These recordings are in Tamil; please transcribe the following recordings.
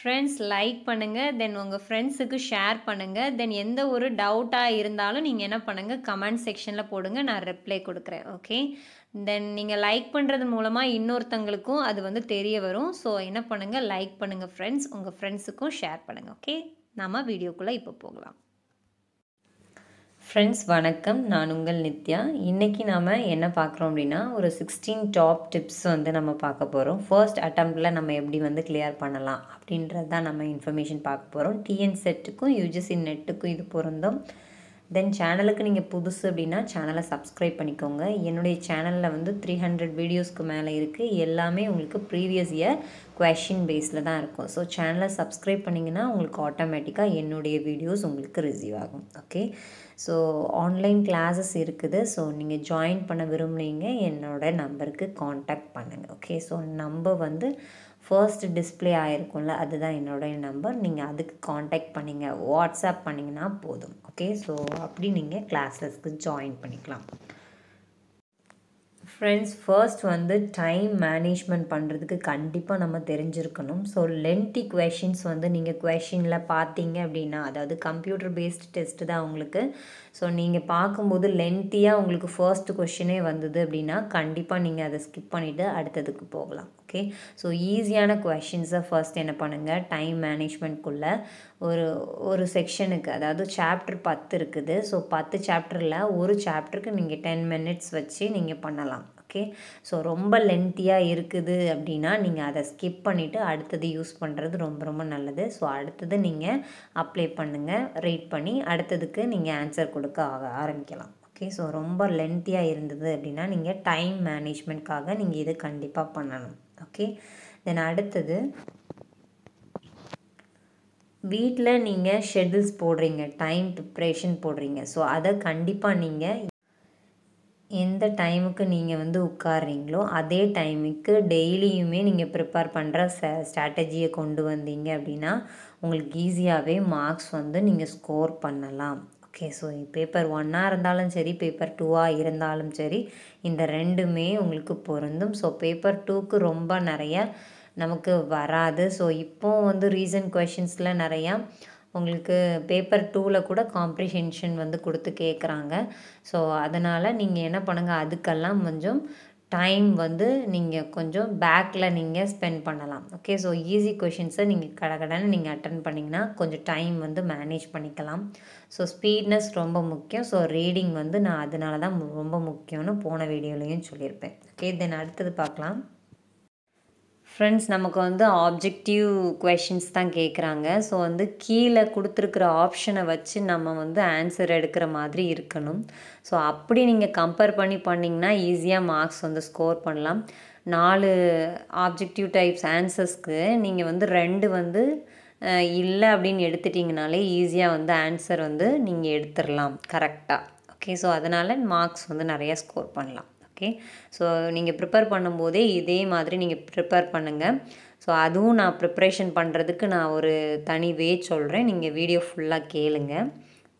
ஃப்ரெண்ட்ஸ் லைக் பண்ணுங்கள் தென் உங்கள் ஃப்ரெண்ட்ஸுக்கு ஷேர் பண்ணுங்கள் தென் எந்த ஒரு டவுட்டாக இருந்தாலும் நீங்கள் என்ன பண்ணுங்கள் கமெண்ட் செக்ஷனில் போடுங்க நான் ரிப்ளை கொடுக்குறேன் ஓகே தென் நீங்கள் லைக் பண்ணுறது மூலமாக இன்னொருத்தங்களுக்கும் அது வந்து தெரிய வரும் ஸோ என்ன பண்ணுங்கள் லைக் பண்ணுங்கள் ஃப்ரெண்ட்ஸ் உங்கள் ஃப்ரெண்ட்ஸுக்கும் ஷேர் பண்ணுங்கள் ஓகே நம்ம வீடியோக்குள்ளே இப்போ போகலாம் ஃப்ரெண்ட்ஸ் வணக்கம் நான் உங்கள் நித்யா இன்றைக்கி நாம் என்ன பார்க்குறோம் அப்படின்னா ஒரு சிக்ஸ்டீன் டாப் டிப்ஸ் வந்து நம்ம பார்க்க போகிறோம் ஃபர்ஸ்ட் அட்டம்ப்டில் நம்ம எப்படி வந்து கிளியர் பண்ணலாம் அப்படின்றது தான் நம்ம இன்ஃபர்மேஷன் பார்க்க போகிறோம் டிஎன் செட்டுக்கும் யூஜிசி நெட்டுக்கும் e இது பொருந்தும் தென் சேனலுக்கு நீங்கள் புதுசு அப்படின்னா சேனலை சப்ஸ்கிரைப் பண்ணிக்கோங்க என்னுடைய சேனலில் வந்து த்ரீ ஹண்ட்ரட் வீடியோஸ்க்கு மேலே இருக்குது எல்லாமே உங்களுக்கு ப்ரீவியஸ் இயர் கொஷின் பேஸில் தான் இருக்கும் ஸோ சேனலை சப்ஸ்கிரைப் பண்ணிங்கன்னா உங்களுக்கு ஆட்டோமேட்டிக்காக என்னுடைய வீடியோஸ் உங்களுக்கு ரிசீவ் ஆகும் ஓகே ஸோ ஆன்லைன் கிளாஸஸ் இருக்குது ஸோ நீங்கள் ஜாயின் பண்ண விரும்புனீங்க என்னோடய நம்பருக்கு காண்டாக்ட் பண்ணுங்கள் ஓகே ஸோ நம்பர் வந்து ஃபர்ஸ்ட் டிஸ்பிளே ஆகிருக்கும்ல அதுதான் என்னோடய நம்பர் நீங்கள் அதுக்கு காண்டாக்ட் பண்ணிங்க வாட்ஸ்அப் பண்ணிங்கன்னா போதும் ஓகே ஸோ அப்படி நீங்கள் கிளாஸஸ்க்கு ஜாயின் பண்ணிக்கலாம் ஃப்ரெண்ட்ஸ் ஃபர்ஸ்ட் வந்து டைம் மேனேஜ்மெண்ட் பண்ணுறதுக்கு கண்டிப்பாக நம்ம தெரிஞ்சிருக்கணும் ஸோ லென்த்தி கொஷின்ஸ் வந்து நீங்கள் கொஷினில் பார்த்தீங்க அப்படின்னா அதாவது கம்ப்யூட்டர் பேஸ்டு டெஸ்ட்டு தான் உங்களுக்கு ஸோ நீங்கள் பார்க்கும்போது லென்த்தியாக உங்களுக்கு ஃபர்ஸ்ட் கொஷினே வந்தது அப்படின்னா கண்டிப்பாக நீங்கள் அதை ஸ்கிப் பண்ணிவிட்டு அடுத்ததுக்கு போகலாம் ஓகே ஸோ ஈஸியான கொஷின்ஸை ஃபர்ஸ்ட் என்ன பண்ணுங்கள் டைம் மேனேஜ்மெண்ட்குள்ளே ஒரு ஒரு செக்ஷனுக்கு அதாவது சாப்டர் பத்து இருக்குது ஸோ பத்து சாப்டரில் ஒரு சாப்டருக்கு நீங்கள் டென் மினிட்ஸ் வச்சு நீங்கள் பண்ணலாம் ஓகே ஸோ ரொம்ப லென்த்தியாக இருக்குது அப்படின்னா நீங்கள் அதை ஸ்கிப் பண்ணிவிட்டு அடுத்தது யூஸ் பண்ணுறது ரொம்ப ரொம்ப நல்லது ஸோ அடுத்தது நீங்கள் அப்ளை பண்ணுங்கள் ரீட் பண்ணி அடுத்ததுக்கு நீங்கள் ஆன்சர் கொடுக்க ஆக ஆரம்பிக்கலாம் ஓகே ஸோ ரொம்ப லென்த்தியாக இருந்தது அப்படின்னா நீங்கள் டைம் மேனேஜ்மெண்ட்காக நீங்கள் இது கண்டிப்பாக பண்ணணும் ஓகே தென் அடுத்தது வீட்டில் நீங்கள் ஷெட்யூல்ஸ் போடுறீங்க டைம் ப்ரிப்ரேஷன் போடுறீங்க ஸோ அதை கண்டிப்பாக நீங்கள் எந்த டைமுக்கு நீங்கள் வந்து உட்காறீங்களோ அதே டைமுக்கு டெய்லியுமே நீங்கள் ப்ரிப்பேர் பண்ணுற ச ஸ்ட்ராட்டஜியை கொண்டு வந்தீங்க அப்படின்னா உங்களுக்கு ஈஸியாகவே மார்க்ஸ் வந்து நீங்கள் ஸ்கோர் பண்ணலாம் ஓகே ஸோ பேப்பர் ஒன்னாக இருந்தாலும் சரி பேப்பர் டூவாக இருந்தாலும் சரி இந்த ரெண்டுமே உங்களுக்கு பொருந்தும் ஸோ பேப்பர் டூக்கு ரொம்ப நிறைய நமக்கு வராது ஸோ இப்போ வந்து ரீசன்ட் கொஷின்ஸில் நிறையா உங்களுக்கு பேப்பர் டூவில் கூட காம்ப்ரிஹென்ஷன் வந்து கொடுத்து கேட்குறாங்க ஸோ அதனால் நீங்கள் என்ன பண்ணுங்கள் அதுக்கெல்லாம் கொஞ்சம் டைம் வந்து நீங்கள் கொஞ்சம் பேக்கில் நீங்கள் ஸ்பெண்ட் பண்ணலாம் ஓகே ஸோ ஈஸி கொஷின்ஸை நீங்கள் கடகடன்னு நீங்கள் அட்டன் பண்ணிங்கன்னா கொஞ்சம் டைம் வந்து மேனேஜ் பண்ணிக்கலாம் ஸோ ஸ்பீட்னஸ் ரொம்ப முக்கியம் ஸோ ரீடிங் வந்து நான் அதனால தான் ரொம்ப முக்கியம்னு போன வீடியோலையும் சொல்லியிருப்பேன் ஓகே தென் அடுத்தது பார்க்கலாம் ஃப்ரெண்ட்ஸ் நமக்கு வந்து ஆப்ஜெக்டிவ் கொஷின்ஸ் தான் கேட்குறாங்க ஸோ வந்து கீழே கொடுத்துருக்குற ஆப்ஷனை வச்சு நம்ம வந்து ஆன்சர் எடுக்கிற மாதிரி இருக்கணும் ஸோ அப்படி நீங்கள் கம்பேர் பண்ணி பண்ணிங்கன்னா ஈஸியாக மார்க்ஸ் வந்து ஸ்கோர் பண்ணலாம் நாலு ஆப்ஜெக்டிவ் டைப்ஸ் ஆன்சர்ஸ்க்கு நீங்கள் வந்து ரெண்டு வந்து இல்லை அப்படின்னு எடுத்துட்டிங்கனாலே ஈஸியாக வந்து ஆன்சர் வந்து நீங்கள் எடுத்துடலாம் கரெக்டாக ஓகே ஸோ அதனால் மார்க்ஸ் வந்து நிறையா ஸ்கோர் பண்ணலாம் ஓகே ஸோ நீங்கள் ப்ரிப்பேர் பண்ணும்போதே இதே மாதிரி நீங்கள் ப்ரிப்பேர் பண்ணுங்கள் ஸோ அதுவும் நான் ப்ரிப்ரேஷன் பண்ணுறதுக்கு நான் ஒரு தனி வே சொல்கிறேன் நீங்கள் வீடியோ ஃபுல்லாக கேளுங்க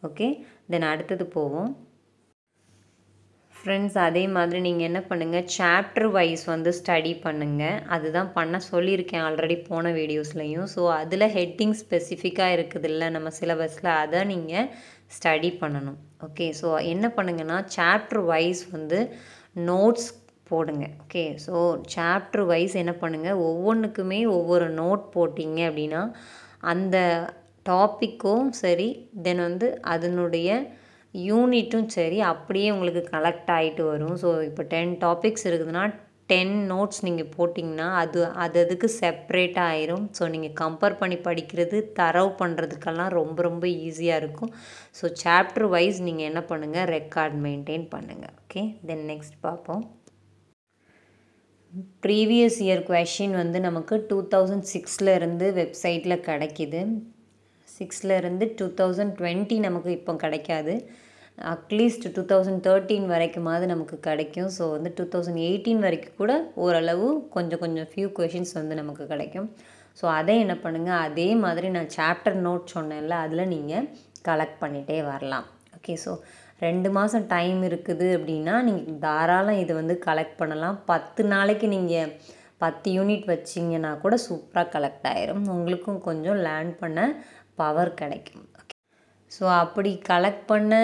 ஓகே தென் அடுத்தது போவோம் ஃப்ரெண்ட்ஸ் அதே மாதிரி நீங்கள் என்ன பண்ணுங்கள் சாப்டர் வைஸ் வந்து ஸ்டடி பண்ணுங்கள் அதுதான் பண்ண சொல்லியிருக்கேன் ஆல்ரெடி போன வீடியோஸ்லையும் ஸோ அதில் ஹெட்டிங் ஸ்பெசிஃபிக்காக இருக்குதுல்ல நம்ம சிலபஸில் அதை நீங்கள் ஸ்டடி பண்ணணும் ஓகே ஸோ என்ன பண்ணுங்கன்னா சாப்டர் வைஸ் வந்து நோட்ஸ் போடுங்க ஓகே ஸோ சாப்டர் வைஸ் என்ன பண்ணுங்கள் ஒவ்வொன்றுக்குமே ஒவ்வொரு நோட் போட்டிங்க அப்படின்னா அந்த டாப்பிக்கும் சரி தென் வந்து அதனுடைய யூனிட்டும் சரி அப்படியே உங்களுக்கு கலெக்ட் ஆகிட்டு வரும் ஸோ இப்போ டென் டாபிக்ஸ் இருக்குதுன்னா டென் நோட்ஸ் நீங்கள் போட்டிங்கன்னா அது அது அதுக்கு செப்ரேட்டாக ஆயிரும் ஸோ நீங்கள் கம்பேர் பண்ணி படிக்கிறது தரவு பண்ணுறதுக்கெல்லாம் ரொம்ப ரொம்ப ஈஸியாக இருக்கும் ஸோ சாப்டர் வைஸ் நீங்கள் என்ன பண்ணுங்கள் ரெக்கார்ட் மெயின்டைன் பண்ணுங்கள் ஓகே தென் நெக்ஸ்ட் பார்ப்போம் ப்ரீவியஸ் இயர் கொஷின் வந்து நமக்கு டூ தௌசண்ட் சிக்ஸில் இருந்து வெப்சைட்டில் கிடைக்கிது சிக்ஸில் இருந்து டூ தௌசண்ட் டுவெண்ட்டி நமக்கு இப்போ கிடைக்காது அட்லீஸ்ட் டூ தௌசண்ட் தேர்ட்டீன் வரைக்குமாவது நமக்கு கிடைக்கும் ஸோ வந்து டூ தௌசண்ட் எயிட்டீன் வரைக்கும் கூட ஓரளவு கொஞ்சம் கொஞ்சம் ஃபியூ கொஷின்ஸ் வந்து நமக்கு கிடைக்கும் ஸோ அதை என்ன பண்ணுங்கள் அதே மாதிரி நான் சாப்டர் நோட் சொன்னேன்ல அதில் நீங்கள் கலெக்ட் பண்ணிகிட்டே வரலாம் ஓகே ஸோ ரெண்டு மாதம் டைம் இருக்குது அப்படின்னா நீங்கள் தாராளம் இதை வந்து கலெக்ட் பண்ணலாம் பத்து நாளைக்கு நீங்கள் பத்து யூனிட் வச்சிங்கன்னா கூட சூப்பராக கலெக்ட் ஆயிரும் உங்களுக்கும் கொஞ்சம் லேர்ன் பண்ண பவர் கிடைக்கும் ஸோ அப்படி கலெக்ட் பண்ண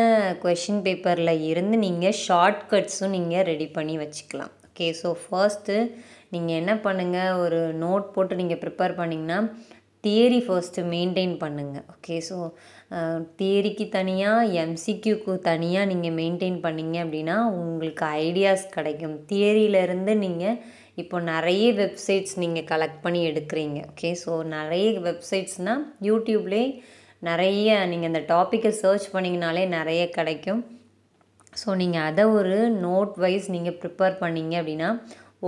கொஷின் பேப்பரில் இருந்து நீங்கள் ஷார்ட்கட்ஸும் நீங்கள் ரெடி பண்ணி வச்சுக்கலாம் ஓகே ஸோ ஃபர்ஸ்ட்டு நீங்கள் என்ன பண்ணுங்கள் ஒரு நோட் போட்டு நீங்கள் ப்ரிப்பேர் பண்ணிங்கன்னா தியரி ஃபர்ஸ்ட்டு மெயின்டைன் பண்ணுங்கள் ஓகே ஸோ தியரிக்கு தனியாக எம்சிக்யூக்கு தனியாக நீங்கள் மெயின்டைன் பண்ணிங்க அப்படின்னா உங்களுக்கு ஐடியாஸ் கிடைக்கும் தியரியிலேருந்து நீங்கள் இப்போ நிறைய வெப்சைட்ஸ் நீங்கள் கலெக்ட் பண்ணி எடுக்கிறீங்க ஓகே ஸோ நிறைய வெப்சைட்ஸ்னால் யூடியூப்லேயே நிறைய நீங்கள் அந்த டாப்பிக்கை சர்ச் பண்ணிங்கனாலே நிறைய கிடைக்கும் ஸோ நீங்கள் அதை ஒரு நோட் வைஸ் நீங்கள் ப்ரிப்பேர் பண்ணிங்க அப்படின்னா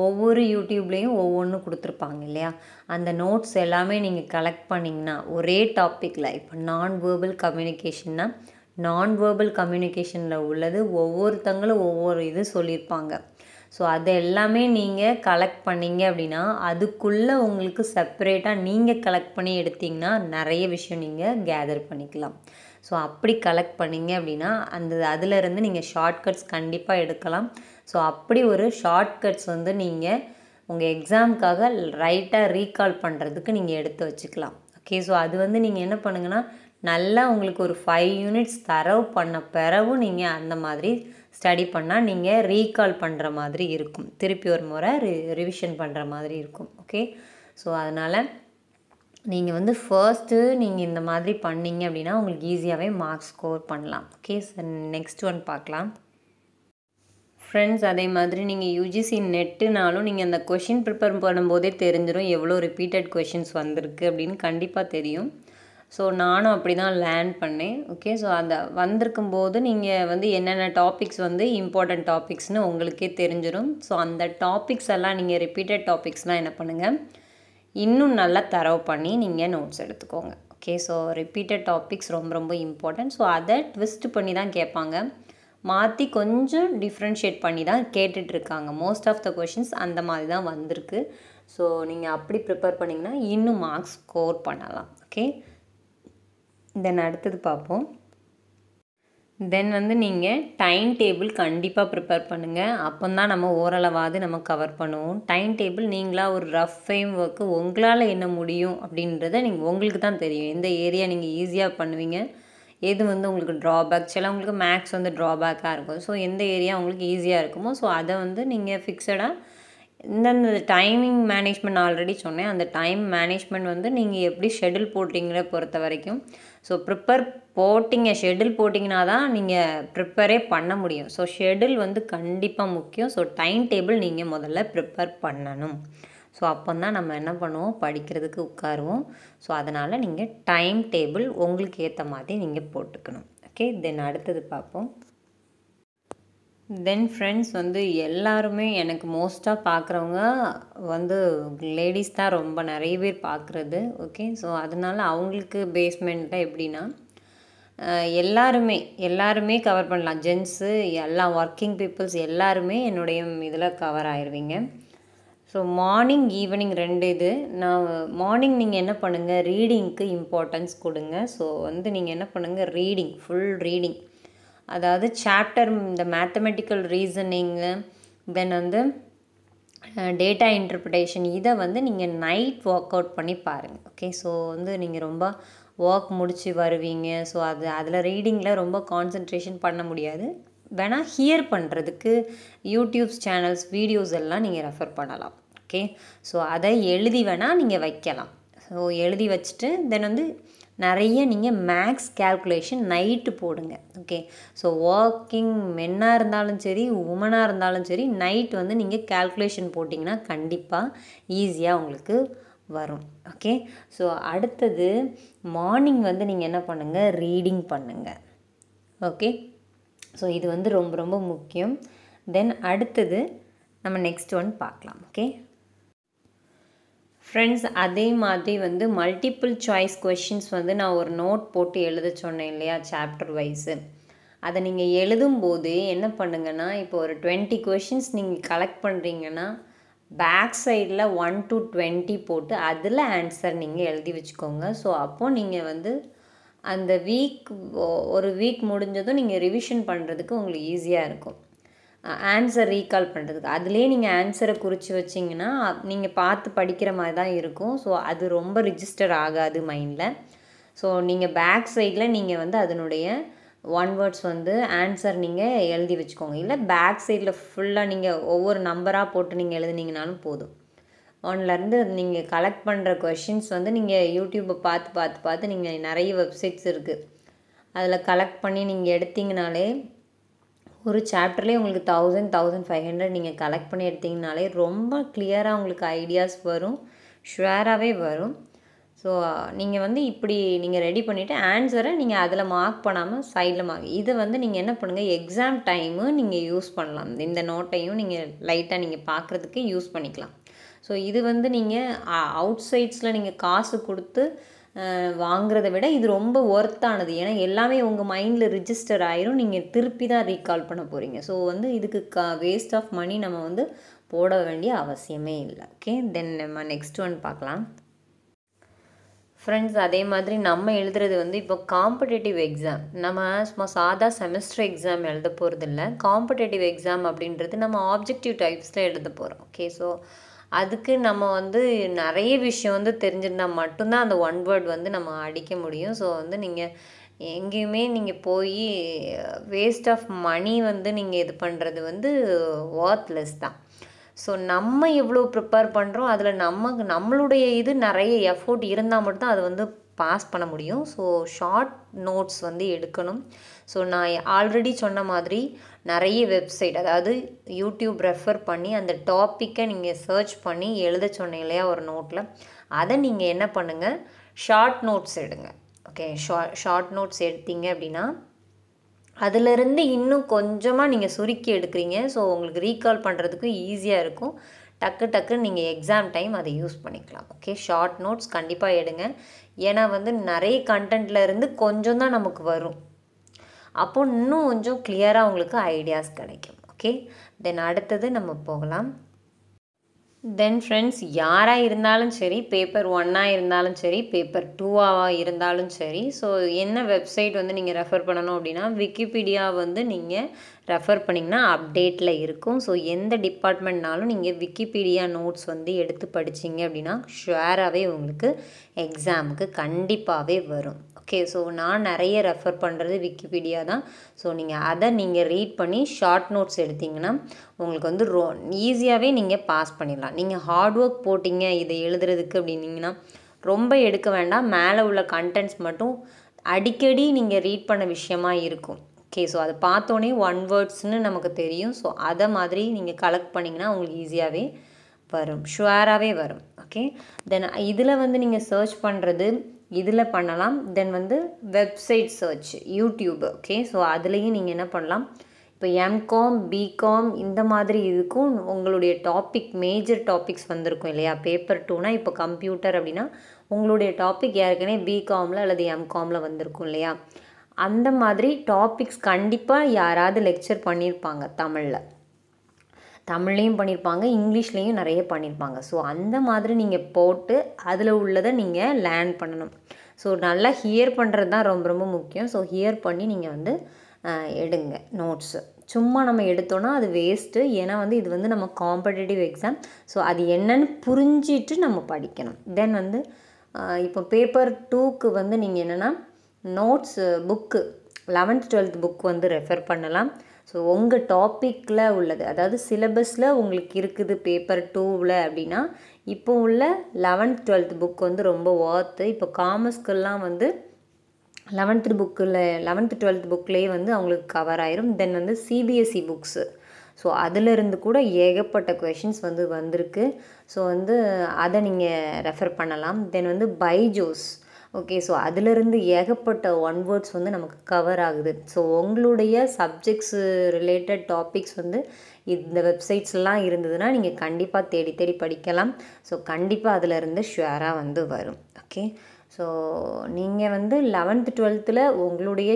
ஒவ்வொரு யூடியூப்லேயும் ஒவ்வொன்றும் கொடுத்துருப்பாங்க இல்லையா அந்த நோட்ஸ் எல்லாமே நீங்கள் கலெக்ட் பண்ணிங்கன்னா ஒரே டாப்பிக்கில் இப்போ நான் வேர்பல் கம்யூனிகேஷன்னா நான் வேர்பல் கம்யூனிகேஷனில் உள்ளது ஒவ்வொருத்தங்களும் ஒவ்வொரு இது சொல்லியிருப்பாங்க ஸோ அது எல்லாமே நீங்கள் கலெக்ட் பண்ணிங்க அப்படின்னா அதுக்குள்ளே உங்களுக்கு செப்பரேட்டாக நீங்கள் கலெக்ட் பண்ணி எடுத்திங்கன்னா நிறைய விஷயம் நீங்கள் கேதர் பண்ணிக்கலாம் ஸோ அப்படி கலெக்ட் பண்ணிங்க அப்படின்னா அந்த அதிலிருந்து நீங்கள் ஷார்ட்கட்ஸ் கண்டிப்பாக எடுக்கலாம் ஸோ அப்படி ஒரு ஷார்ட்கட்ஸ் வந்து நீங்கள் உங்கள் எக்ஸாமுக்காக ரைட்டாக ரீகால் பண்ணுறதுக்கு நீங்கள் எடுத்து வச்சுக்கலாம் ஓகே ஸோ அது வந்து நீங்கள் என்ன பண்ணுங்கன்னா நல்லா உங்களுக்கு ஒரு ஃபைவ் யூனிட்ஸ் தரவு பண்ண பிறவும் நீங்கள் அந்த மாதிரி ஸ்டடி பண்ணால் நீங்கள் ரீகால் பண்ணுற மாதிரி இருக்கும் திருப்பி ஒரு முறை ரி ரிவிஷன் பண்ணுற மாதிரி இருக்கும் ஓகே ஸோ அதனால் நீங்கள் வந்து ஃபர்ஸ்ட்டு நீங்கள் இந்த மாதிரி பண்ணிங்க அப்படின்னா உங்களுக்கு ஈஸியாகவே மார்க்ஸ் ஸ்கோர் பண்ணலாம் ஓகே சார் நெக்ஸ்ட் ஒன் பார்க்கலாம் ஃப்ரெண்ட்ஸ் அதே மாதிரி நீங்கள் யூஜிசி நெட்டுனாலும் நீங்கள் அந்த கொஷின் ப்ரிப்பேர் பண்ணும்போதே தெரிஞ்சிடும் எவ்வளோ ரிப்பீட்டட் கொஷின்ஸ் வந்திருக்கு அப்படின்னு கண்டிப்பாக தெரியும் ஸோ நானும் அப்படி தான் லேர்ன் பண்ணேன் ஓகே ஸோ அந்த வந்திருக்கும் போது நீங்கள் வந்து என்னென்ன டாபிக்ஸ் வந்து இம்பார்ட்டண்ட் டாபிக்ஸ்னு உங்களுக்கே தெரிஞ்சிடும் ஸோ அந்த டாபிக்ஸ் எல்லாம் நீங்கள் ரிப்பீட்டட் டாபிக்ஸ்லாம் என்ன பண்ணுங்கள் இன்னும் நல்லா தரவு பண்ணி நீங்கள் நோட்ஸ் எடுத்துக்கோங்க ஓகே ஸோ ரிப்பீட்டட் டாபிக்ஸ் ரொம்ப ரொம்ப இம்பார்ட்டன்ட் ஸோ அதை ட்விஸ்ட் பண்ணி தான் கேட்பாங்க மாற்றி கொஞ்சம் டிஃப்ரென்ஷியேட் பண்ணி தான் கேட்டுட்ருக்காங்க மோஸ்ட் ஆஃப் த கொஷின்ஸ் அந்த மாதிரி தான் வந்திருக்கு ஸோ நீங்கள் அப்படி ப்ரிப்பேர் பண்ணிங்கன்னா இன்னும் மார்க்ஸ் ஸ்கோர் பண்ணலாம் ஓகே தென் அடுத்தது பார்ப்போம் தென் வந்து நீங்கள் டைம் டேபிள் கண்டிப்பாக ப்ரிப்பேர் பண்ணுங்கள் அப்போ தான் நம்ம ஓரளவாவது நம்ம கவர் பண்ணுவோம் டைம் டேபிள் நீங்களாக ஒரு ரஃப் ஃப்ரேம் ஒர்க்கு உங்களால் என்ன முடியும் அப்படின்றத நீங்கள் உங்களுக்கு தான் தெரியும் எந்த ஏரியா நீங்கள் ஈஸியாக பண்ணுவீங்க எது வந்து உங்களுக்கு ட்ராபேக் சிலவங்களுக்கு மேக்ஸ் வந்து ட்ராபேக்காக இருக்கும் ஸோ எந்த ஏரியா உங்களுக்கு ஈஸியாக இருக்குமோ ஸோ அதை வந்து நீங்கள் ஃபிக்ஸடாக இந்தந்த டைமிங் மேனேஜ்மெண்ட் ஆல்ரெடி சொன்னேன் அந்த டைம் மேனேஜ்மெண்ட் வந்து நீங்கள் எப்படி ஷெடியூல் போட்டிங்கிற பொறுத்த வரைக்கும் ஸோ ப்ரிப்பேர் போட்டிங்க ஷெடியூல் போட்டிங்கன்னா தான் நீங்கள் ப்ரிப்பேரே பண்ண முடியும் ஸோ ஷெடியூல் வந்து கண்டிப்பாக முக்கியம் ஸோ டைம் டேபிள் நீங்கள் முதல்ல ப்ரிப்பேர் பண்ணணும் ஸோ அப்போ தான் நம்ம என்ன பண்ணுவோம் படிக்கிறதுக்கு உட்காருவோம் ஸோ அதனால் நீங்கள் டைம் டேபிள் உங்களுக்கு ஏற்ற மாதிரி நீங்கள் போட்டுக்கணும் ஓகே தென் அடுத்தது பார்ப்போம் தென் ஃப்ரெண்ட்ஸ் வந்து எல்லாருமே எனக்கு மோஸ்ட்டாக பார்க்குறவங்க வந்து லேடிஸ் தான் ரொம்ப நிறைய பேர் பார்க்குறது ஓகே ஸோ அதனால அவங்களுக்கு பேஸ்மெண்ட்டாக எப்படின்னா எல்லாருமே எல்லாருமே கவர் பண்ணலாம் ஜென்ஸு எல்லா ஒர்க்கிங் பீப்புள்ஸ் எல்லாருமே என்னுடைய இதில் கவர் ஆயிடுவீங்க ஸோ மார்னிங் ஈவினிங் ரெண்டு இது நான் மார்னிங் நீங்கள் என்ன பண்ணுங்கள் ரீடிங்க்கு இம்பார்ட்டன்ஸ் கொடுங்க ஸோ வந்து நீங்கள் என்ன பண்ணுங்கள் ரீடிங் ஃபுல் ரீடிங் அதாவது சாப்டர் இந்த மேத்தமெட்டிக்கல் ரீசனிங்கு தென் வந்து டேட்டா இன்டர்பிரிட்டேஷன் இதை வந்து நீங்கள் நைட் ஒர்க் அவுட் பண்ணி பாருங்கள் ஓகே ஸோ வந்து நீங்கள் ரொம்ப ஒர்க் முடித்து வருவீங்க ஸோ அது அதில் ரீடிங்கில் ரொம்ப கான்சன்ட்ரேஷன் பண்ண முடியாது வேணால் ஹியர் பண்ணுறதுக்கு யூடியூப்ஸ் சேனல்ஸ் வீடியோஸ் எல்லாம் நீங்கள் ரெஃபர் பண்ணலாம் ஓகே ஸோ அதை எழுதி வேணால் நீங்கள் வைக்கலாம் ஸோ எழுதி வச்சுட்டு தென் வந்து நிறைய நீங்கள் மேக்ஸ் கேல்குலேஷன் நைட்டு போடுங்க ஓகே ஸோ ஒர்க்கிங் மென்னாக இருந்தாலும் சரி உமனாக இருந்தாலும் சரி நைட் வந்து நீங்கள் கேல்குலேஷன் போட்டிங்கன்னா கண்டிப்பாக ஈஸியாக உங்களுக்கு வரும் ஓகே ஸோ அடுத்தது மார்னிங் வந்து நீங்கள் என்ன பண்ணுங்கள் ரீடிங் பண்ணுங்கள் ஓகே ஸோ இது வந்து ரொம்ப ரொம்ப முக்கியம் தென் அடுத்தது நம்ம நெக்ஸ்ட் ஒன் பார்க்கலாம் ஓகே ஃப்ரெண்ட்ஸ் அதே மாதிரி வந்து மல்டிப்புள் சாய்ஸ் கொஷின்ஸ் வந்து நான் ஒரு நோட் போட்டு எழுத சொன்னேன் இல்லையா சாப்டர் வைஸு அதை நீங்கள் எழுதும்போது என்ன பண்ணுங்கன்னா இப்போ ஒரு டுவெண்ட்டி கொஷின்ஸ் நீங்கள் கலெக்ட் பண்ணுறீங்கன்னா பேக் சைடில் ஒன் டு டுவெண்ட்டி போட்டு அதில் ஆன்சர் நீங்கள் எழுதி வச்சுக்கோங்க ஸோ அப்போது நீங்கள் வந்து அந்த வீக் ஒரு வீக் முடிஞ்சதும் நீங்கள் ரிவிஷன் பண்ணுறதுக்கு உங்களுக்கு ஈஸியாக இருக்கும் ஆன்சர் ரீகால் பண்ணுறதுக்கு அதுலேயே நீங்கள் ஆன்சரை குறித்து வச்சிங்கன்னா நீங்கள் பார்த்து படிக்கிற மாதிரி தான் இருக்கும் ஸோ அது ரொம்ப ரிஜிஸ்டர் ஆகாது மைண்டில் ஸோ நீங்கள் பேக் சைடில் நீங்கள் வந்து அதனுடைய ஒன் வேர்ட்ஸ் வந்து ஆன்சர் நீங்கள் எழுதி வச்சுக்கோங்க இல்லை பேக் சைடில் ஃபுல்லாக நீங்கள் ஒவ்வொரு நம்பராக போட்டு நீங்கள் எழுதுனீங்கனாலும் போதும் ஆன்லேருந்து நீங்கள் கலெக்ட் பண்ணுற கொஷின்ஸ் வந்து நீங்கள் யூடியூப்பை பார்த்து பார்த்து பார்த்து நீங்கள் நிறைய வெப்சைட்ஸ் இருக்குது அதில் கலெக்ட் பண்ணி நீங்கள் எடுத்திங்கனாலே ஒரு சாப்டர்லேயே உங்களுக்கு தௌசண்ட் தௌசண்ட் ஃபைவ் ஹண்ட்ரட் நீங்கள் கலெக்ட் பண்ணி எடுத்திங்கனாலே ரொம்ப கிளியராக உங்களுக்கு ஐடியாஸ் வரும் ஷுவராகவே வரும் ஸோ நீங்கள் வந்து இப்படி நீங்கள் ரெடி பண்ணிவிட்டு ஆன்சரை நீங்கள் அதில் மார்க் பண்ணாமல் சைடில் மார்க் இதை வந்து நீங்கள் என்ன பண்ணுங்கள் எக்ஸாம் டைமு நீங்கள் யூஸ் பண்ணலாம் இந்த நோட்டையும் நீங்கள் லைட்டாக நீங்கள் பார்க்குறதுக்கு யூஸ் பண்ணிக்கலாம் ஸோ இது வந்து நீங்கள் அவுட் சைட்ஸில் நீங்கள் காசு கொடுத்து வாங்குறத விட இது ரொம்ப ஒர்த்தானது ஏன்னா எல்லாமே உங்கள் மைண்டில் ரிஜிஸ்டர் ஆயிரும் நீங்கள் திருப்பி தான் ரீகால் பண்ண போகிறீங்க ஸோ வந்து இதுக்கு க வேஸ்ட் ஆஃப் மணி நம்ம வந்து போட வேண்டிய அவசியமே இல்லை ஓகே தென் நம்ம நெக்ஸ்ட் ஒன் பார்க்கலாம் ஃப்ரெண்ட்ஸ் அதே மாதிரி நம்ம எழுதுறது வந்து இப்போ காம்படேட்டிவ் எக்ஸாம் நம்ம சும்மா சாதா செமஸ்டர் எக்ஸாம் எழுத போகிறது இல்லை காம்படேட்டிவ் எக்ஸாம் அப்படின்றது நம்ம ஆப்ஜெக்டிவ் டைப்ஸில் எழுத போகிறோம் ஓகே ஸோ அதுக்கு நம்ம வந்து நிறைய விஷயம் வந்து தெரிஞ்சிருந்தால் மட்டும்தான் அந்த ஒன் வேர்ட் வந்து நம்ம அடிக்க முடியும் ஸோ வந்து நீங்கள் எங்கேயுமே நீங்கள் போய் வேஸ்ட் ஆஃப் மணி வந்து நீங்கள் இது பண்ணுறது வந்து ஒர்த்லெஸ் தான் ஸோ நம்ம எவ்வளோ ப்ரிப்பேர் பண்ணுறோம் அதில் நம்ம நம்மளுடைய இது நிறைய எஃபோர்ட் இருந்தால் மட்டும்தான் அது வந்து பாஸ் பண்ண முடியும் ஸோ ஷார்ட் நோட்ஸ் வந்து எடுக்கணும் ஸோ நான் ஆல்ரெடி சொன்ன மாதிரி நிறைய வெப்சைட் அதாவது யூடியூப் ரெஃபர் பண்ணி அந்த டாப்பிக்கை நீங்கள் சர்ச் பண்ணி எழுத சொன்னேன் இல்லையா ஒரு நோட்டில் அதை நீங்கள் என்ன பண்ணுங்கள் ஷார்ட் நோட்ஸ் எடுங்க ஓகே ஷா ஷார்ட் நோட்ஸ் எடுத்தீங்க அப்படின்னா அதிலிருந்து இன்னும் கொஞ்சமாக நீங்கள் சுருக்கி எடுக்கிறீங்க ஸோ உங்களுக்கு ரீகால் பண்ணுறதுக்கும் ஈஸியாக இருக்கும் டக்கு டக்குன்னு நீங்கள் எக்ஸாம் டைம் அதை யூஸ் பண்ணிக்கலாம் ஓகே ஷார்ட் நோட்ஸ் கண்டிப்பாக எடுங்க ஏன்னா வந்து நிறைய கண்டென்ட்டில் இருந்து கொஞ்சம் தான் நமக்கு வரும் அப்போ இன்னும் கொஞ்சம் கிளியராக உங்களுக்கு ஐடியாஸ் கிடைக்கும் ஓகே தென் அடுத்தது நம்ம போகலாம் தென் ஃப்ரெண்ட்ஸ் யாராக இருந்தாலும் சரி பேப்பர் ஒன்னாக இருந்தாலும் சரி பேப்பர் டூவாக இருந்தாலும் சரி ஸோ என்ன வெப்சைட் வந்து நீங்கள் ரெஃபர் பண்ணணும் அப்படின்னா விக்கிபீடியா வந்து நீங்கள் ரெஃபர் பண்ணிங்கன்னா அப்டேட்டில் இருக்கும் ஸோ எந்த டிபார்ட்மெண்ட்னாலும் நீங்கள் விக்கிபீடியா நோட்ஸ் வந்து எடுத்து படிச்சிங்க அப்படின்னா ஷுவராகவே உங்களுக்கு எக்ஸாமுக்கு கண்டிப்பாகவே வரும் ஓகே ஸோ நான் நிறைய ரெஃபர் பண்ணுறது விக்கிபீடியா தான் ஸோ நீங்கள் அதை நீங்கள் ரீட் பண்ணி ஷார்ட் நோட்ஸ் எடுத்திங்கன்னா உங்களுக்கு வந்து ரோ ஈஸியாகவே நீங்கள் பாஸ் பண்ணிடலாம் நீங்கள் ஹார்ட் ஒர்க் போட்டிங்க இதை எழுதுறதுக்கு அப்படின்னிங்கன்னா ரொம்ப எடுக்க வேண்டாம் மேலே உள்ள கண்டென்ட்ஸ் மட்டும் அடிக்கடி நீங்கள் ரீட் பண்ண விஷயமா இருக்கும் ஓகே ஸோ அதை பார்த்தோன்னே ஒன் வேர்ட்ஸ்னு நமக்கு தெரியும் ஸோ அதை மாதிரி நீங்கள் கலெக்ட் பண்ணிங்கன்னா உங்களுக்கு ஈஸியாகவே வரும் ஷுவராகவே வரும் ஓகே தென் இதில் வந்து நீங்கள் சர்ச் பண்ணுறது இதில் பண்ணலாம் தென் வந்து website search YouTube okay so அதுலேயும் நீங்கள் என்ன பண்ணலாம் இப்போ எம்காம் பிகாம் இந்த மாதிரி இதுக்கும் உங்களுடைய டாபிக் மேஜர் டாபிக்ஸ் வந்திருக்கும் இல்லையா பேப்பர் டூனா இப்போ கம்ப்யூட்டர் அப்படின்னா உங்களுடைய டாபிக் ஏற்கனவே பிகாமில் அல்லது எம்காமில் வந்திருக்கும் இல்லையா அந்த மாதிரி டாபிக்ஸ் கண்டிப்பாக யாராவது லெக்சர் பண்ணியிருப்பாங்க தமிழில் தமிழ்லேயும் பண்ணியிருப்பாங்க இங்கிலீஷ்லேயும் நிறைய பண்ணியிருப்பாங்க ஸோ அந்த மாதிரி நீங்கள் போட்டு அதில் உள்ளதை நீங்கள் லேர்ன் பண்ணணும் ஸோ நல்லா ஹியர் பண்ணுறது தான் ரொம்ப ரொம்ப முக்கியம் ஸோ ஹியர் பண்ணி நீங்கள் வந்து எடுங்க நோட்ஸு சும்மா நம்ம எடுத்தோன்னா அது வேஸ்ட்டு ஏன்னா வந்து இது வந்து நம்ம காம்படிட்டிவ் எக்ஸாம் ஸோ அது என்னன்னு புரிஞ்சிட்டு நம்ம படிக்கணும் தென் வந்து இப்போ பேப்பர் டூக்கு வந்து நீங்கள் என்னென்னா notes book eleventh twelfth book வந்து ரெஃபர் பண்ணலாம் ஸோ உங்கள் டாப்பிக்கில் உள்ளது அதாவது சிலபஸில் உங்களுக்கு இருக்குது பேப்பர் டூவில் அப்படின்னா இப்போ உள்ள லெவன்த் டுவெல்த் புக் வந்து ரொம்ப ஒர்த்து இப்போ காமர்ஸ்க்கெல்லாம் வந்து லெவன்த்து புக்கில் லெவன்த்து டுவெல்த் புக்லேயே வந்து அவங்களுக்கு கவர் ஆயிரும் தென் வந்து சிபிஎஸ்சி புக்ஸு ஸோ e அதிலிருந்து கூட ஏகப்பட்ட கொஷின்ஸ் வந்து வந்திருக்கு ஸோ வந்து அதை நீங்கள் ரெஃபர் பண்ணலாம் தென் வந்து பைஜோஸ் ஓகே ஸோ அதிலிருந்து ஏகப்பட்ட ஒன் வேர்ட்ஸ் வந்து நமக்கு கவர் ஆகுது ஸோ உங்களுடைய சப்ஜெக்ட்ஸு ரிலேட்டட் டாபிக்ஸ் வந்து இந்த வெப்சைட்ஸ்லாம் இருந்ததுன்னா நீங்கள் கண்டிப்பாக தேடி தேடி படிக்கலாம் ஸோ கண்டிப்பாக அதிலிருந்து ஷுவராக வந்து வரும் ஓகே ஸோ நீங்கள் வந்து லெவன்த்து டுவெல்த்தில் உங்களுடைய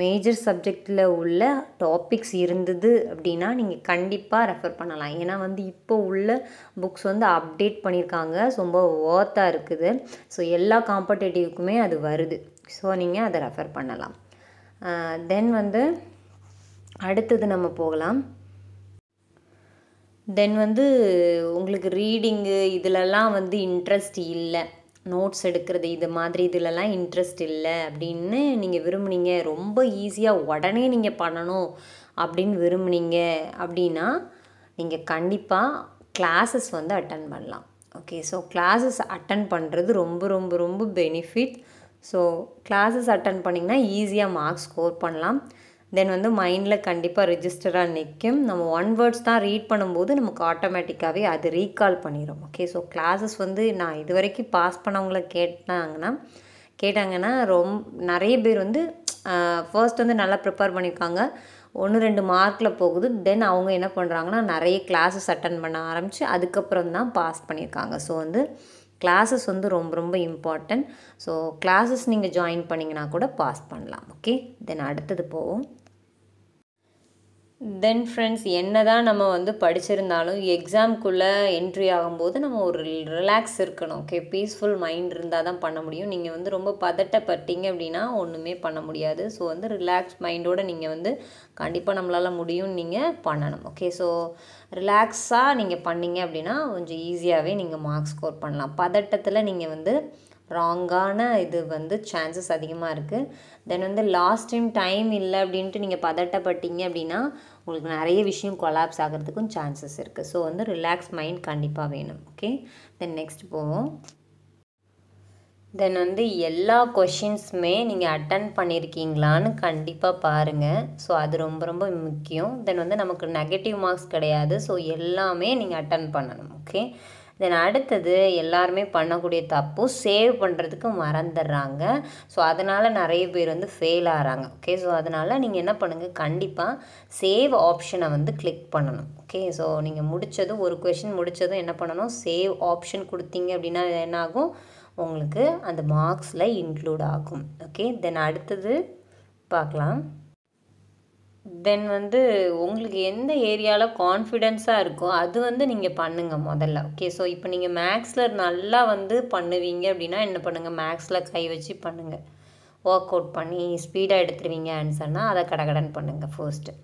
மேஜர் சப்ஜெக்டில் உள்ள டாபிக்ஸ் இருந்தது அப்படின்னா நீங்கள் கண்டிப்பாக ரெஃபர் பண்ணலாம் ஏன்னா வந்து இப்போ உள்ள புக்ஸ் வந்து அப்டேட் பண்ணியிருக்காங்க ரொம்ப ஓர்த்தாக இருக்குது ஸோ எல்லா காம்படேட்டிவ்க்குமே அது வருது ஸோ நீங்கள் அதை ரெஃபர் பண்ணலாம் தென் வந்து அடுத்தது நம்ம போகலாம் தென் வந்து உங்களுக்கு ரீடிங்கு இதிலெல்லாம் வந்து இன்ட்ரெஸ்ட் இல்லை நோட்ஸ் எடுக்கிறது இது மாதிரி இதிலலாம் இன்ட்ரெஸ்ட் இல்லை அப்படின்னு நீங்கள் விரும்புனீங்க ரொம்ப ஈஸியாக உடனே நீங்கள் பண்ணணும் அப்படின்னு விரும்புனீங்க அப்படின்னா நீங்கள் கண்டிப்பாக கிளாஸஸ் வந்து அட்டன் பண்ணலாம் ஓகே ஸோ கிளாஸஸ் அட்டன் பண்ணுறது ரொம்ப ரொம்ப ரொம்ப பெனிஃபிட் ஸோ கிளாஸஸ் அட்டன் பண்ணிங்கன்னா ஈஸியாக மார்க்ஸ் ஸ்கோர் பண்ணலாம் தென் வந்து மைண்டில் கண்டிப்பாக ரிஜிஸ்டராக நிற்கும் நம்ம ஒன் வேர்ட்ஸ் தான் ரீட் பண்ணும்போது நமக்கு ஆட்டோமேட்டிக்காகவே அது ரீகால் பண்ணிடும் ஓகே ஸோ கிளாஸஸ் வந்து நான் இது வரைக்கும் பாஸ் பண்ணவங்கள கேட்டாங்கன்னா கேட்டாங்கன்னா ரொம் நிறைய பேர் வந்து ஃபர்ஸ்ட் வந்து நல்லா ப்ரிப்பேர் பண்ணியிருக்காங்க ஒன்று ரெண்டு மார்க்கில் போகுது தென் அவங்க என்ன பண்ணுறாங்கன்னா நிறைய கிளாஸஸ் அட்டன் பண்ண ஆரம்பித்து அதுக்கப்புறம் தான் பாஸ் பண்ணியிருக்காங்க ஸோ வந்து கிளாஸஸ் வந்து ரொம்ப ரொம்ப இம்பார்ட்டன்ட் ஸோ கிளாஸஸ் நீங்கள் ஜாயின் பண்ணிங்கன்னா கூட பாஸ் பண்ணலாம் ஓகே தென் அடுத்தது போவோம் தென் ஃப்ரெண்ட்ஸ் என்ன தான் நம்ம வந்து படிச்சிருந்தாலும் எக்ஸாம்குள்ளே என்ட்ரி ஆகும்போது நம்ம ஒரு ரிலாக்ஸ் இருக்கணும் ஓகே பீஸ்ஃபுல் மைண்ட் இருந்தால் தான் பண்ண முடியும் நீங்கள் வந்து ரொம்ப பதட்டப்பட்டீங்க அப்படின்னா ஒன்றுமே பண்ண முடியாது ஸோ வந்து ரிலாக்ஸ் மைண்டோடு நீங்கள் வந்து கண்டிப்பாக நம்மளால் முடியும் நீங்கள் பண்ணணும் ஓகே ஸோ ரிலாக்ஸாக நீங்கள் பண்ணீங்க அப்படின்னா கொஞ்சம் ஈஸியாகவே நீங்கள் மார்க் ஸ்கோர் பண்ணலாம் பதட்டத்தில் நீங்கள் வந்து ராங்கான இது வந்து சான்சஸ் அதிகமாக இருக்குது தென் வந்து லாஸ்ட் டைம் டைம் இல்லை அப்படின்ட்டு நீங்கள் பதட்டப்பட்டீங்க அப்படின்னா உங்களுக்கு நிறைய விஷயம் கொலாப்ஸ் ஆகிறதுக்கும் சான்சஸ் இருக்குது ஸோ வந்து ரிலாக்ஸ் மைண்ட் கண்டிப்பாக வேணும் ஓகே தென் நெக்ஸ்ட் போவோம் தென் வந்து எல்லா கொஷின்ஸுமே நீங்கள் அட்டன் பண்ணியிருக்கீங்களான்னு கண்டிப்பாக பாருங்கள் ஸோ அது ரொம்ப ரொம்ப முக்கியம் தென் வந்து நமக்கு நெகட்டிவ் மார்க்ஸ் கிடையாது ஸோ எல்லாமே நீங்கள் அட்டன் பண்ணணும் ஓகே தென் அடுத்தது எல்லாருமே பண்ணக்கூடிய தப்பு சேவ் பண்ணுறதுக்கு மறந்துடுறாங்க ஸோ அதனால் நிறைய பேர் வந்து ஃபெயில் ஆகிறாங்க ஓகே ஸோ அதனால் நீங்கள் என்ன பண்ணுங்கள் கண்டிப்பாக சேவ் ஆப்ஷனை வந்து கிளிக் பண்ணணும் ஓகே ஸோ நீங்கள் முடித்ததும் ஒரு கொஷின் முடித்ததும் என்ன பண்ணணும் சேவ் ஆப்ஷன் கொடுத்தீங்க அப்படின்னா என்ன ஆகும் உங்களுக்கு அந்த மார்க்ஸில் இன்க்ளூட் ஆகும் ஓகே தென் அடுத்தது பார்க்கலாம் தென் வந்து உங்களுக்கு எந்த ஏரியாவில் கான்ஃபிடென்ஸாக இருக்கோ அது வந்து நீங்கள் பண்ணுங்கள் முதல்ல ஓகே ஸோ இப்போ நீங்கள் மேக்ஸில் நல்லா வந்து பண்ணுவீங்க அப்படின்னா என்ன பண்ணுங்கள் மேக்ஸில் கை வச்சு பண்ணுங்கள் ஒர்க் அவுட் பண்ணி ஸ்பீடாக எடுத்துருவீங்க ஆன்சர்னால் அதை கடகடன் பண்ணுங்கள் ஃபர்ஸ்ட்டு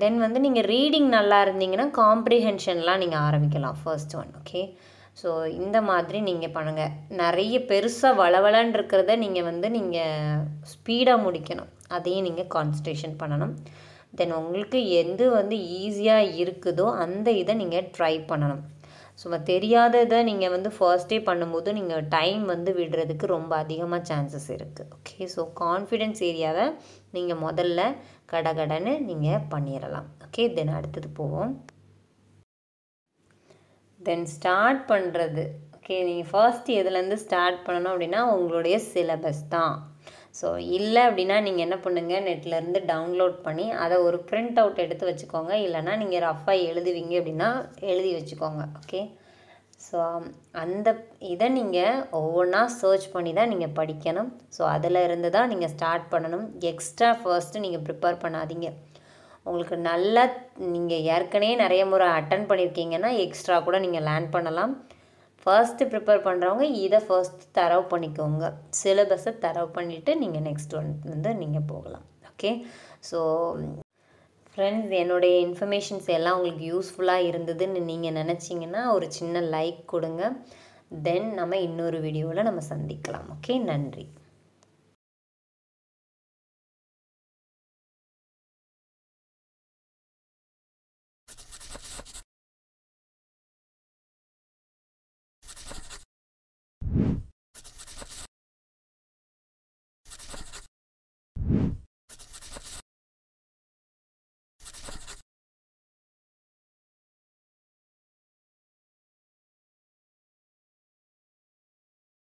தென் uh, வந்து நீங்கள் ரீடிங் நல்லா இருந்தீங்கன்னா காம்ப்ரிஹென்ஷன்லாம் நீங்கள் ஆரம்பிக்கலாம் ஃபர்ஸ்ட் ஒன் ஓகே ஸோ இந்த மாதிரி நீங்கள் பண்ணுங்கள் நிறைய பெருசாக வளவலன் இருக்கிறத நீங்கள் வந்து நீங்கள் ஸ்பீடாக முடிக்கணும் அதையும் நீங்கள் கான்சன்ட்ரேஷன் பண்ணணும் தென் உங்களுக்கு எது வந்து ஈஸியாக இருக்குதோ அந்த இதை நீங்கள் ட்ரை பண்ணணும் ஸோ தெரியாததை நீங்கள் வந்து ஃபர்ஸ்டே பண்ணும்போது நீங்கள் டைம் வந்து விடுறதுக்கு ரொம்ப அதிகமாக சான்சஸ் இருக்குது ஓகே ஸோ கான்ஃபிடென்ஸ் ஏரியாவை நீங்கள் முதல்ல கடகடன்னு நீங்கள் பண்ணிடலாம் ஓகே தென் அடுத்தது போவோம் தென் ஸ்டார்ட் பண்ணுறது ஓகே நீங்கள் ஃபர்ஸ்ட் எதுலேருந்து ஸ்டார்ட் பண்ணணும் அப்படின்னா உங்களுடைய சிலபஸ் தான் ஸோ இல்லை அப்படின்னா நீங்கள் என்ன பண்ணுங்கள் நெட்லேருந்து டவுன்லோட் பண்ணி அதை ஒரு பிரிண்ட் அவுட் எடுத்து வச்சுக்கோங்க இல்லைனா நீங்கள் ரஃபாக எழுதுவீங்க அப்படின்னா எழுதி வச்சுக்கோங்க ஓகே ஸோ அந்த இதை நீங்கள் ஒவ்வொன்றா சர்ச் பண்ணி தான் நீங்கள் படிக்கணும் ஸோ அதில் இருந்து தான் நீங்கள் ஸ்டார்ட் பண்ணணும் எக்ஸ்ட்ரா ஃபர்ஸ்ட்டு நீங்கள் ப்ரிப்பேர் பண்ணாதீங்க உங்களுக்கு நல்லா நீங்கள் ஏற்கனவே நிறைய முறை அட்டன் பண்ணியிருக்கீங்கன்னா எக்ஸ்ட்ரா கூட நீங்கள் லேர்ன் பண்ணலாம் ஃபர்ஸ்ட்டு ப்ரிப்பேர் பண்ணுறவங்க இதை ஃபர்ஸ்ட் தரவு பண்ணிக்கோங்க சிலபஸை தரவு பண்ணிவிட்டு நீங்கள் நெக்ஸ்ட் ஒன் வந்து நீங்கள் போகலாம் ஓகே ஸோ ஃப்ரெண்ட்ஸ் என்னுடைய இன்ஃபர்மேஷன்ஸ் எல்லாம் உங்களுக்கு யூஸ்ஃபுல்லாக இருந்ததுன்னு நீங்கள் நினச்சிங்கன்னா ஒரு சின்ன லைக் கொடுங்க தென் நம்ம இன்னொரு வீடியோவில் நம்ம சந்திக்கலாம் ஓகே நன்றி